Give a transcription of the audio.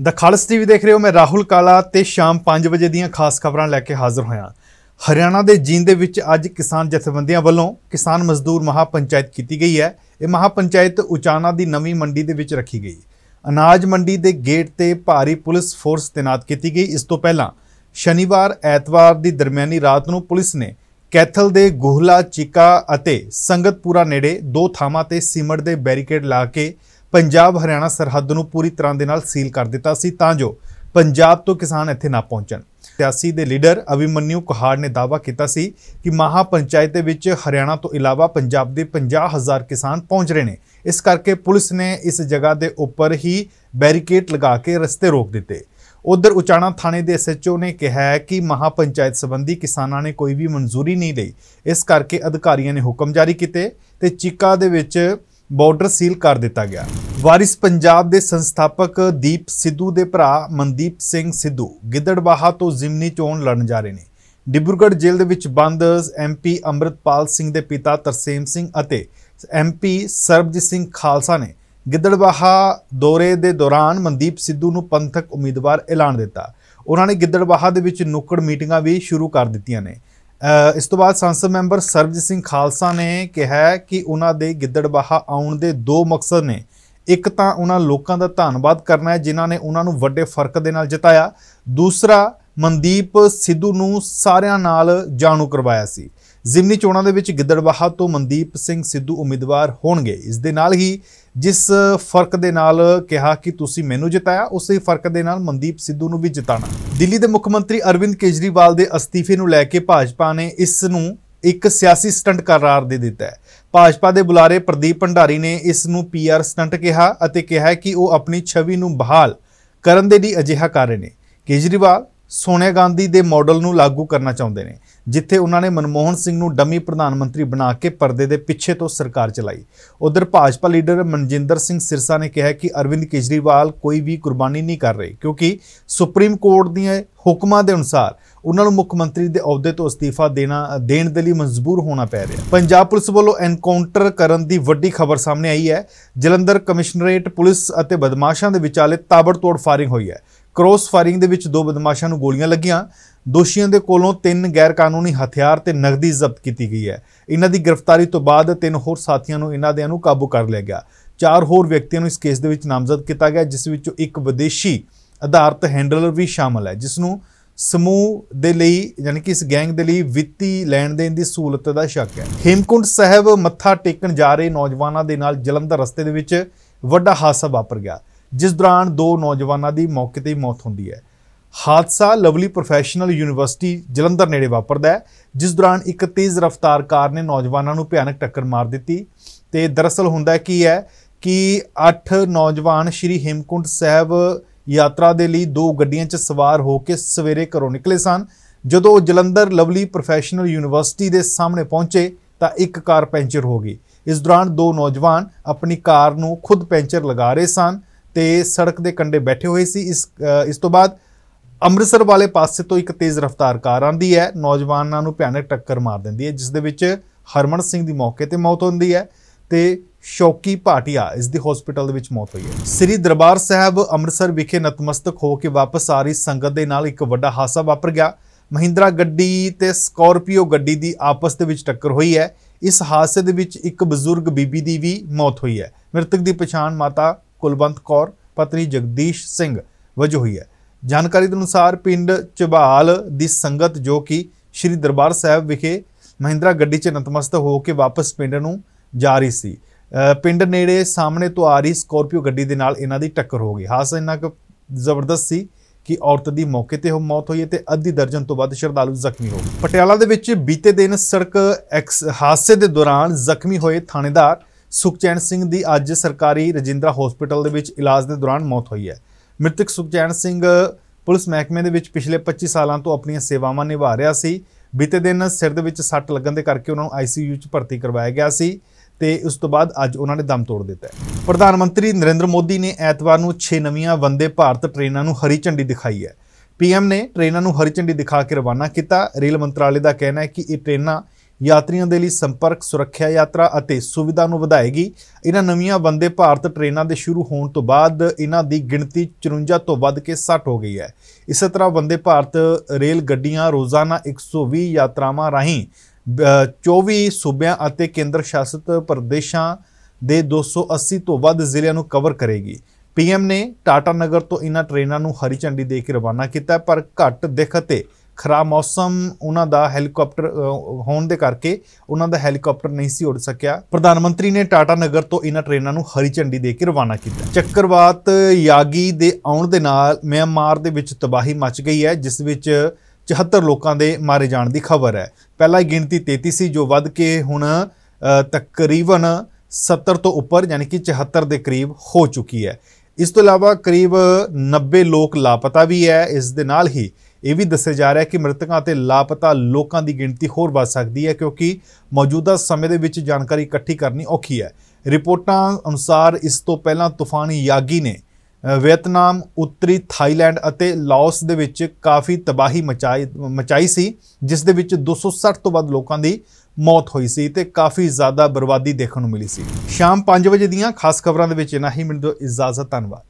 ਦਖਲਸ ਖਾਲਸ TV ਦੇਖ ਰਹੇ ਹੋ ਮੈਂ ਰਾਹੁਲ ਕਾਲਾ ਤੇ ਸ਼ਾਮ 5 ਵਜੇ ਦੀਆਂ ਖਾਸ ਖਬਰਾਂ ਲੈ ਕੇ ਹਾਜ਼ਰ ਹੋਇਆ ਹਰਿਆਣਾ ਦੇ ਜੀਂਦ ਦੇ ਵਿੱਚ ਅੱਜ ਕਿਸਾਨ ਜਥੇਬੰਦੀਆਂ ਵੱਲੋਂ ਕਿਸਾਨ ਮਜ਼ਦੂਰ ਮਹਾ ਪੰਚਾਇਤ ਕੀਤੀ ਗਈ ਹੈ ਇਹ ਮਹਾ ਪੰਚਾਇਤ ਉਚਾਨਾ ਦੀ ਨਵੀਂ ਮੰਡੀ ਦੇ ਵਿੱਚ ਰੱਖੀ ਗਈ ਅਨਾਜ ਮੰਡੀ ਦੇ ਗੇਟ ਤੇ ਭਾਰੀ ਪੁਲਿਸ ਫੋਰਸ ਤਾਇਨਾਤ ਕੀਤੀ ਗਈ ਇਸ ਤੋਂ ਪਹਿਲਾਂ ਸ਼ਨੀਵਾਰ ਐਤਵਾਰ ਦੀ ਦਰਮਿਆਨੀ ਰਾਤ ਨੂੰ ਪੁਲਿਸ ਨੇ ਕੈਥਲ ਦੇ ਗੋਹਲਾ ਚਿਕਾ ਅਤੇ ਸੰਗਤਪੁਰਾ ਨੇੜੇ ਦੋ ਥਾਵਾਂ ਤੇ ਸਿਮਟ ਦੇ ਬੈਰੀਕੇਡ ਲਾ ਕੇ ਪੰਜਾਬ ਹਰਿਆਣਾ ਸਰਹੱਦ ਨੂੰ ਪੂਰੀ ਤਰ੍ਹਾਂ ਦੇ ਨਾਲ ਸੀਲ ਕਰ ਦਿੱਤਾ ਸੀ ਤਾਂ ਜੋ ਪੰਜਾਬ ਤੋਂ ਕਿਸਾਨ ਇੱਥੇ ਨਾ ਪਹੁੰਚਣ ਸਿਆਸੀ ਦੇ ਲੀਡਰ ਅਭਿਮਨਿਊ ਕੁਹਾੜ ਨੇ ਦਾਅਵਾ ਕੀਤਾ ਸੀ ਕਿ ਮਹਾ ਪੰਚਾਇਤ ਦੇ ਵਿੱਚ ਹਰਿਆਣਾ ਤੋਂ ਇਲਾਵਾ ਪੰਜਾਬ ਦੇ 50000 ਕਿਸਾਨ ਪਹੁੰਚ ਰਹੇ ਨੇ ਇਸ ਕਰਕੇ ਪੁਲਿਸ ਨੇ ਇਸ ਜਗ੍ਹਾ ਦੇ ਉੱਪਰ ਹੀ ਬੈਰੀਕੇਡ ਲਗਾ ਕੇ ਰਸਤੇ ਰੋਕ ਦਿੱਤੇ ਉਧਰ ਉਚਾਣਾ ਥਾਣੇ ਦੇ ਐਸਐਚਓ ਨੇ ਕਿਹਾ ਹੈ ਕਿ ਮਹਾ ਪੰਚਾਇਤ ਸੰਬੰਧੀ ਕਿਸਾਨਾਂ ਨੇ ਕੋਈ ਵੀ ਮਨਜ਼ੂਰੀ ਨਹੀਂ ਲਈ ਇਸ ਕਰਕੇ ਅਧਿਕਾਰੀਆਂ ਨੇ ਹੁਕਮ ਜਾਰੀ ਕੀਤੇ ਤੇ ਚੀਕਾ ਦੇ ਵਿੱਚ ਬਾਰਡਰ ਸੀਲ ਕਰ ਦਿੱਤਾ ਗਿਆ ਵਾਰਿਸ ਪੰਜਾਬ ਦੇ ਸੰਸਥਾਪਕ ਦੀਪ ਸਿੱਧੂ ਦੇ ਭਰਾ ਮਨਦੀਪ ਸਿੰਘ ਸਿੱਧੂ ਗਿੱਦੜਬਾਹਾ ਤੋਂ ਜ਼ਿਮਨੀ ਚੋਣ ਲੜਨ ਜਾ ਰਹੇ ਨੇ ਡਿਬਰਗੜ੍ਹ ਜੇਲ੍ਹ ਦੇ ਵਿੱਚ ਬੰਦ ਐਮਪੀ ਅਮਰਤਪਾਲ ਸਿੰਘ ਦੇ ਪਿਤਾ ਤਰਸੇਮ ਸਿੰਘ ਅਤੇ ਐਮਪੀ ਸਰਬਜੀਤ ਸਿੰਘ ਖਾਲਸਾ ਨੇ ਗਿੱਦੜਬਾਹਾ ਦੌਰੇ ਦੇ ਦੌਰਾਨ ਮਨਦੀਪ ਸਿੱਧੂ ਨੂੰ ਪੰਥਕ ਉਮੀਦਵਾਰ ਐਲਾਨ ਦਿੱਤਾ ਉਹਨਾਂ ਨੇ ਗਿੱਦੜਬਾਹਾ ਦੇ ਵਿੱਚ ਨੁੱਕੜ ਮੀਟਿੰਗਾਂ ਵੀ ਸ਼ੁਰੂ ਕਰ ਦਿੱਤੀਆਂ ਨੇ ਇਸ ਤੋਂ ਬਾਅਦ ਸੰਸਦ ਮੈਂਬਰ ਸਰਬਜੀਤ ਸਿੰਘ ਖਾਲਸਾ ਨੇ ਕਿਹਾ ਕਿ ਉਹਨਾਂ ਦੇ ਗਿੱਦੜਬਾਹਾ ਆਉਣ ਦੇ ਦੋ ਮਕਸਦ ਨੇ ਇੱਕ ਤਾਂ ਉਹਨਾਂ ਲੋਕਾਂ ਦਾ ਧੰਨਵਾਦ ਕਰਨਾ ਹੈ ਜਿਨ੍ਹਾਂ ਨੇ ਉਹਨਾਂ ਨੂੰ ਵੱਡੇ ਫਰਕ ਦੇ ਨਾਲ ਜਿਤਾਇਆ ਦੂਸਰਾ ਮਨਦੀਪ ਸਿੱਧੂ ਨੂੰ ਸਾਰਿਆਂ ਨਾਲ ਜਾਣੂ ਕਰਵਾਇਆ ਸੀ ਜ਼ਿਮਨੀ ਚੋਣਾਂ ਦੇ ਵਿੱਚ ਗਿੱਦੜਵਾਹਾ ਤੋਂ ਮਨਦੀਪ ਸਿੰਘ ਸਿੱਧੂ ਉਮੀਦਵਾਰ ਹੋਣਗੇ ਇਸ ਦੇ ਨਾਲ ਹੀ ਜਿਸ ਫਰਕ ਦੇ ਨਾਲ ਕਿਹਾ ਕਿ ਤੁਸੀਂ ਮੈਨੂੰ ਜਿਤਾਇਆ ਉਸੇ ਫਰਕ ਦੇ ਨਾਲ ਮਨਦੀਪ ਸਿੱਧੂ ਨੂੰ ਵੀ ਜਿਤਾਣਾ ਦਿੱਲੀ ਦੇ ਮੁੱਖ ਮੰਤਰੀ ਅਰਵਿੰਦ ਕੇਜਰੀਵਾਲ ਦੇ ਅਸਤੀਫੇ ਨੂੰ ਲੈ ਕੇ ਭਾਜਪਾ ਨੇ ਇਸ ਨੂੰ ਇੱਕ ਸਿਆਸੀ ਸਟੰਟ ਕਰਾਰ ਦੇ ਦਿੱਤਾ ਹੈ ਭਾਜਪਾ ਦੇ ਬੁਲਾਰੇ ਪ੍ਰਦੀਪ ਭੰਡਾਰੀ ਨੇ ਇਸ ਨੂੰ ਪੀਆਰ ਸਟੰਟ ਕਿਹਾ ਅਤੇ ਕਿਹਾ ਕਿ ਉਹ ਆਪਣੀ ਛਵੀ ਨੂੰ ਬਹਾਲ ਕਰਨ ਦੇ ਲਈ ਅਜਿਹਾ ਕਰ ਰਹੇ ਨੇ ਕੇਜਰੀਵਾਲ ਸੋਨੀਆ ਗਾਂਧੀ ਦੇ ਮਾਡਲ ਨੂੰ ਲਾਗੂ ਕਰਨਾ ਚਾਹੁੰਦੇ ਨੇ ਜਿੱਥੇ ਉਹਨਾਂ ਨੇ ਮਨਮੋਹਨ ਸਿੰਘ ਨੂੰ ਡਮੀ ਪ੍ਰਧਾਨ ਮੰਤਰੀ ਬਣਾ ਕੇ ਪਰਦੇ ਦੇ ਪਿੱਛੇ ਤੋਂ ਸਰਕਾਰ ਚਲਾਈ ਉਧਰ ਭਾਜਪਾ ਲੀਡਰ ਮਨਜਿੰਦਰ ਸਿੰਘ ਸਿਰਸਾ ਨੇ ਕਿਹਾ ਕਿ ਅਰਵਿੰਦ ਕੇਜਰੀਵਾਲ ਕੋਈ ਵੀ ਕੁਰਬਾਨੀ ਨਹੀਂ ਕਰ ਰਹੇ ਕਿਉਂਕਿ ਸੁਪਰੀਮ ਕੋਰਟ ਦੀਆਂ ਹੁਕਮਾਂ ਦੇ ਅਨੁਸਾਰ ਉਹਨਾਂ ਨੂੰ ਮੁੱਖ ਮੰਤਰੀ ਦੇ ਅਹੁਦੇ ਤੋਂ ਅਸਤੀਫਾ ਦੇਣਾ ਦੇਣ ਦੇ ਲਈ ਮਜਬੂਰ ਹੋਣਾ ਪੈ ਰਿਹਾ ਪੰਜਾਬ ਪੁਲਿਸ ਵੱਲੋਂ ਐਨਕਾਊਂਟਰ ਕਰਨ ਦੀ ਵੱਡੀ ਖਬਰ ਸਾਹਮਣੇ ਆਈ ਹੈ ਜਲੰਧਰ ਕਮਿਸ਼ਨਰੇਟ ਪੁਲਿਸ ਅਤੇ ਬਦਮਾਸ਼ਾਂ ਦੇ ਵਿਚਾਲੇ ਤਾਬੜਤੋੜ ਫਾਇਰਿੰਗ ਹੋਈ ਹੈ ਕ੍ਰੋਸ ਫਾਇਰਿੰਗ ਦੇ ਵਿੱਚ ਦੋ ਬਦਮਾਸ਼ਾਂ ਨੂੰ ਗੋਲੀਆਂ ਲੱਗੀਆਂ ਦੋਸ਼ੀਆਂ ਦੇ ਕੋਲੋਂ ਤਿੰਨ ਗੈਰ ਕਾਨੂੰਨੀ ਹਥਿਆਰ ਤੇ ਨਗਦੀ ਜ਼ਬਤ ਕੀਤੀ ਗਈ ਹੈ ਇਹਨਾਂ ਦੀ ਗ੍ਰਿਫਤਾਰੀ ਤੋਂ ਬਾਅਦ ਤਿੰਨ ਹੋਰ ਸਾਥੀਆਂ ਨੂੰ ਇਹਨਾਂ ਦੇ ਨੂੰ ਕਾਬੂ ਕਰ ਲਿਆ ਗਿਆ ਚਾਰ ਹੋਰ ਵਿਅਕਤੀਆਂ ਨੂੰ ਇਸ ਕੇਸ ਦੇ ਵਿੱਚ ਨਾਮਜ਼ਦ ਕੀਤਾ ਗਿਆ ਜਿਸ ਵਿੱਚੋਂ ਇੱਕ ਵਿਦੇਸ਼ੀ ਆਧਾਰਤ ਹੈਂਡਲਰ ਵੀ ਸ਼ਾਮਲ ਹੈ ਜਿਸ ਨੂੰ ਸਮੂਹ ਦੇ ਲਈ ਯਾਨੀ ਕਿ ਇਸ ਗੈਂਗ ਦੇ ਲਈ ਵਿੱਤੀ ਲੈਣ ਦੇਣ ਦੀ ਸਹੂਲਤ ਦਾ ਸ਼ੱਕ ਹੈ ਹੇਮਕੁੰਡ ਸਾਹਿਬ ਮੱਥਾ ਟੇਕਣ ਜਾ ਰਹੇ ਨੌਜਵਾਨਾਂ ਦੇ ਨਾਲ ਜਲੰਧਰ ਰਸਤੇ ਦੇ ਵਿੱਚ ਵੱਡਾ ਹਾਦਸਾ ਵਾਪਰ ਗਿਆ ਜਿਸ ਦੌਰਾਨ ਦੋ ਨੌਜਵਾਨਾਂ ਦੀ ਮੌਕੇ ਤੇ ਹੀ ਮੌਤ ਹੁੰਦੀ ਹੈ ਹਾਦਸਾ ਲਵਲੀ ਪ੍ਰੋਫੈਸ਼ਨਲ ਯੂਨੀਵਰਸਿਟੀ ਜਲੰਧਰ ਨੇੜੇ ਵਾਪਰਦਾ ਹੈ ਜਿਸ ਦੌਰਾਨ ਇੱਕ ਤੇਜ਼ ਰਫ਼ਤਾਰ ਕਾਰ ਨੇ ਨੌਜਵਾਨਾਂ ਨੂੰ ਭਿਆਨਕ ਟੱਕਰ ਮਾਰ ਦਿੱਤੀ ਤੇ ਦਰਅਸਲ ਹੁੰਦਾ ਕੀ ਹੈ ਕਿ 8 ਨੌਜਵਾਨ ਸ਼੍ਰੀ ਹਿਮਕੁੰਡ ਸਾਹਿਬ ਯਾਤਰਾ ਦੇ ਲਈ ਦੋ ਗੱਡੀਆਂ 'ਚ ਸਵਾਰ ਹੋ ਕੇ ਸਵੇਰੇ ਘਰੋਂ ਨਿਕਲੇ ਸਨ ਜਦੋਂ ਉਹ ਜਲੰਧਰ ਲਵਲੀ ਪ੍ਰੋਫੈਸ਼ਨਲ ਯੂਨੀਵਰਸਿਟੀ ਦੇ ਸਾਹਮਣੇ ਪਹੁੰਚੇ ਤਾਂ ਇੱਕ ਕਾਰ ਪੈਂਚਰ ਹੋ ਗਈ ਇਸ ਦੌਰਾਨ ਦੋ ਨੌਜਵਾਨ ਆਪਣੀ ਕਾਰ ਨੂੰ ਖੁਦ ਪੈਂਚਰ ਲਗਾ ਰਹੇ ਸਨ ਤੇ ਸੜਕ ਦੇ ਕੰਢੇ ਬੈਠੇ ਹੋਏ ਸੀ ਇਸ ਇਸ ਤੋਂ ਬਾਅਦ ਅੰਮ੍ਰਿਤਸਰ ਵਾਲੇ ਪਾਸੇ ਤੋਂ ਇੱਕ ਤੇਜ਼ ਰਫ਼ਤਾਰ ਕਾਰ ਆਂਦੀ ਹੈ ਨੌਜਵਾਨਾਂ ਨੂੰ ਭਿਆਨਕ ਟੱਕਰ ਮਾਰ ਦਿੰਦੀ ਹੈ ਜਿਸ ਦੇ ਵਿੱਚ ਹਰਮਨ ਸਿੰਘ ਦੀ ਮੌਕੇ ਤੇ ਮੌਤ ਹੁੰਦੀ ਹੈ ਤੇ ਸ਼ੌਕੀ ਭਾਟੀਆ ਇਸ ਦੀ ਹਸਪੀਟਲ ਦੇ ਵਿੱਚ ਮੌਤ ਹੋਈ ਹੈ ਸ੍ਰੀ ਦਰਬਾਰ ਸਾਹਿਬ ਅੰਮ੍ਰਿਤਸਰ ਵਿਖੇ ਨਤਮਸਤਕ ਹੋ ਕੇ ਵਾਪਸ ਆ ਰਹੀ ਸੰਗਤ ਦੇ ਨਾਲ ਇੱਕ ਵੱਡਾ ਹਾਦਸਾ ਵਾਪਰ ਗਿਆ ਮਹਿੰਦਰਾ ਗੱਡੀ ਤੇ ਸਕਾਰਪੀਓ ਗੱਡੀ ਦੀ ਆਪਸ ਦੇ ਵਿੱਚ ਟੱਕਰ ਹੋਈ ਹੈ ਇਸ ਹਾਦਸੇ ਦੇ ਵਿੱਚ ਇੱਕ ਬਜ਼ੁਰਗ ਬੀਬੀ ਦੀ ਵੀ ਮੌਤ ਹੋਈ ਹੈ ਮ੍ਰਿਤਕ ਦੀ ਪਛਾਣ ਮਾਤਾ ਕੁਲਵੰਤ ਕੌਰ ਪਤਨੀ ਜਗਦੀਸ਼ ਸਿੰਘ ਵਜੋਂ ਹੋਈ ਹੈ ਜਾਣਕਾਰੀ ਦੇ ਅਨੁਸਾਰ ਪਿੰਡ ਚਬਾਲ ਦੀ ਸੰਗਤ ਜੋ ਕਿ ਸ੍ਰੀ ਦਰਬਾਰ ਸਾਹਿਬ ਵਿਖੇ ਮਹਿੰਦਰਾ ਗੱਡੀ 'ਚ ਨਤਮਸਤ ਹੋ ਕੇ ਵਾਪਸ ਪਿੰਡ ਨੂੰ ਜਾ ਰਹੀ ਸੀ ਪਿੰਡ ਨੇੜੇ ਸਾਹਮਣੇ ਤੋਂ ਆ ਰਹੀ ਸਕੋਰਪੀਓ ਗੱਡੀ ਦੇ ਨਾਲ ਇਹਨਾਂ ਦੀ ਟੱਕਰ ਹੋ ਗਈ ਹਾਦਸਾ ਇੰਨਾ ਕੁ ਜ਼ਬਰਦਸਤ ਸੀ ਕਿ ਔਰਤ ਦੀ ਮੌਕੇ ਤੇ ਹੋ ਮੌਤ ਹੋਈ ਤੇ ਅੱਧੀ ਦਰਜਨ ਤੋਂ ਵੱਧ ਸ਼ਰਧਾਲੂ ਜ਼ਖਮੀ ਹੋ ਗਏ ਪਟਿਆਲਾ ਦੇ ਵਿੱਚ ਬੀਤੇ ਦਿਨ ਸੜਕ ਹਾਦਸੇ ਦੇ ਦੌਰਾਨ ਜ਼ਖਮੀ ਹੋਏ ਥਾਣੇਦਾਰ ਸੁਖਚੈਨ ਸਿੰਘ ਦੀ ਅੱਜ ਸਰਕਾਰੀ ਰਜਿੰਦਰਾ ਹਸਪੀਟਲ ਦੇ ਵਿੱਚ ਇਲਾਜ ਦੇ ਦੌਰਾਨ ਮੌਤ ਹੋਈ ਹੈ ਮ੍ਰਿਤਕ ਸੁਖਚੈਨ ਸਿੰਘ ਪੁਲਿਸ ਮਹਿਕਮੇ ਦੇ ਵਿੱਚ ਪਿਛਲੇ 25 ਸਾਲਾਂ ਤੋਂ ਆਪਣੀਆਂ ਸੇਵਾਵਾਂ ਨਿਭਾ ਰਿਹਾ ਸੀ ਬੀਤੇ ਦਿਨ ਸਿਰ ਦੇ ਵਿੱਚ ਸੱਟ ਲੱਗਣ ਦੇ ਕਰਕੇ ਉਹਨਾਂ ਨੂੰ ਆਈਸੀਯੂ 'ਚ ਭਰਤੀ ਕਰਵਾਇਆ ਗਿਆ ਸੀ ਤੇ ਉਸ ਤੋਂ ਬਾਅਦ ਅੱਜ ਉਹਨਾਂ ਨੇ ਦਮ ਤੋੜ ਦਿੱਤਾ ਪ੍ਰਧਾਨ ਮੰਤਰੀ ਨਰਿੰਦਰ ਮੋਦੀ ਨੇ ਐਤਵਾਰ ਨੂੰ 6 ਨਵੀਆਂ ਵੰਦੇ ਭਾਰਤ ਟ੍ਰੇਨਾਂ ਨੂੰ ਹਰੀ ਝੰਡੀ ਦਿਖਾਈ ਹੈ ਪੀਐਮ ਨੇ ਟ੍ਰੇਨਾਂ ਨੂੰ ਹਰੀ ਝੰਡੀ ਦਿਖਾ ਕੇ ਰਵਾਨਾ ਕੀਤਾ ਰੇਲ ਮੰਤਰਾਲੇ ਦਾ ਕਹਿਣਾ ਹੈ ਕਿ ਇਹ ਟ੍ਰੇਨਾਂ ਯਾਤਰੀਆਂ ਦੇ ਲਈ ਸੰਪਰਕ ਸੁਰੱਖਿਆ ਯਾਤਰਾ ਅਤੇ ਸੁਵਿਧਾ ਨੂੰ ਵਧਾਏਗੀ ਇਹਨਾਂ ਨਵੀਆਂ ਵੰਦੇ ਭਾਰਤ ਟ੍ਰੇਨਾਂ ਦੇ ਸ਼ੁਰੂ ਹੋਣ ਤੋਂ ਬਾਅਦ ਇਹਨਾਂ ਦੀ ਗਿਣਤੀ 54 ਤੋਂ ਵੱਧ ਕੇ 60 ਹੋ ਗਈ ਹੈ ਇਸੇ ਤਰ੍ਹਾਂ ਵੰਦੇ ਭਾਰਤ ਰੇਲ ਗੱਡੀਆਂ ਰੋਜ਼ਾਨਾ 120 ਯਾਤਰਾਵਾਂ ਰਾਹੀਂ 24 ਸੂਬਿਆਂ ਅਤੇ ਕੇਂਦਰ ਸ਼ਾਸਿਤ ਪ੍ਰਦੇਸ਼ਾਂ ਦੇ 280 ਤੋਂ ਵੱਧ ਜ਼ਿਲ੍ਹਿਆਂ ਨੂੰ ਕਵਰ ਕਰੇਗੀ ਪੀਐਮ ਨੇ ਟਾਟਾ ਨਗਰ ਤੋਂ ਇਹਨਾਂ ਟ੍ਰੇਨਾਂ ਨੂੰ ਹਰੀ ਝੰਡੀ ਦੇ ਕੇ ਰਵਾਨਾ ਕੀਤਾ ਪਰ ਘੱਟ ਦਿਖਤੇ ਅਤੇ ਖਰਾਬ ਮੌਸਮ ਉਹਨਾਂ ਦਾ ਹੈਲੀਕਾਪਟਰ ਹੋਣ ਦੇ ਕਰਕੇ ਉਹਨਾਂ ਦਾ ਹੈਲੀਕਾਪਟਰ ਨਹੀਂ ਸੀ ਉੱਡ ਸਕਿਆ ਪ੍ਰਧਾਨ ਮੰਤਰੀ ਨੇ ਟਾਟਾ ਨਗਰ ਤੋਂ ਇਹਨਾਂ ਟ੍ਰੇਨਾਂ ਨੂੰ ਹਰੀ ਝੰਡੀ ਦੇ ਕੇ ਰਵਾਨਾ ਕੀਤਾ ਚੱਕਰਵਾਤ ਯਾਗੀ ਦੇ ਆਉਣ ਦੇ ਨਾਲ ਮਿਆਂਮਾਰ ਦੇ ਵਿੱਚ ਤਬਾਹੀ ਮਚ ਗਈ ਹੈ ਜਿਸ ਵਿੱਚ 74 ਲੋਕਾਂ ਦੇ ਮਾਰੇ ਜਾਣ ਦੀ ਖਬਰ ਹੈ ਪਹਿਲਾਂ ਗਿਣਤੀ 33 ਸੀ ਜੋ ਵੱਧ ਕੇ ਹੁਣ ਤਕਰੀਬਨ 70 ਤੋਂ ਉੱਪਰ ਯਾਨੀ ਕਿ 74 ਦੇ ਕਰੀਬ ਹੋ ਚੁੱਕੀ ਹੈ ਇਸ ਤੋਂ ਇਲਾਵਾ ਕਰੀਬ 90 ਲੋਕ ਲਾਪਤਾ ਵੀ ਹੈ ਇਸ ਦੇ ਨਾਲ ਹੀ ਇਹ ਵੀ ਦੱਸਿਆ ਜਾ ਰਿਹਾ ਹੈ ਕਿ ਮ੍ਰਿਤਕਾਂ ਅਤੇ ਲਾਪਤਾ ਲੋਕਾਂ ਦੀ ਗਿਣਤੀ ਹੋਰ ਵੱਧ ਸਕਦੀ ਹੈ ਕਿਉਂਕਿ ਮੌਜੂਦਾ ਸਮੇਂ ਦੇ ਵਿੱਚ ਜਾਣਕਾਰੀ ਇਕੱਠੀ ਕਰਨੀ ਔਖੀ ਹੈ ਰਿਪੋਰਟਾਂ ਅਨੁਸਾਰ ਇਸ ਤੋਂ ਪਹਿਲਾਂ ਤੂਫਾਨੀ ਯਾਗੀ ਨੇ ਵਿਅਤਨਾਮ ਉੱਤਰੀ ਥਾਈਲੈਂਡ ਅਤੇ ਲਾਓਸ ਦੇ ਵਿੱਚ ਕਾਫੀ ਤਬਾਹੀ ਮਚਾਈ ਮਚਾਈ ਸੀ ਜਿਸ ਦੇ ਵਿੱਚ 260 ਤੋਂ ਵੱਧ ਲੋਕਾਂ ਦੀ ਮੌਤ ਹੋਈ ਸੀ ਤੇ ਕਾਫੀ ਜ਼ਿਆਦਾ ਬਰਬਾਦੀ ਦੇਖਣ ਨੂੰ ਮਿਲੀ ਸੀ ਸ਼ਾਮ 5 ਵਜੇ ਦੀਆਂ ਖਾਸ ਖਬਰਾਂ ਦੇ ਵਿੱਚ ਇਨਾ ਹੀ ਮੈਨੂੰ ਇਜਾਜ਼ਤ ਧੰਨਵਾਦ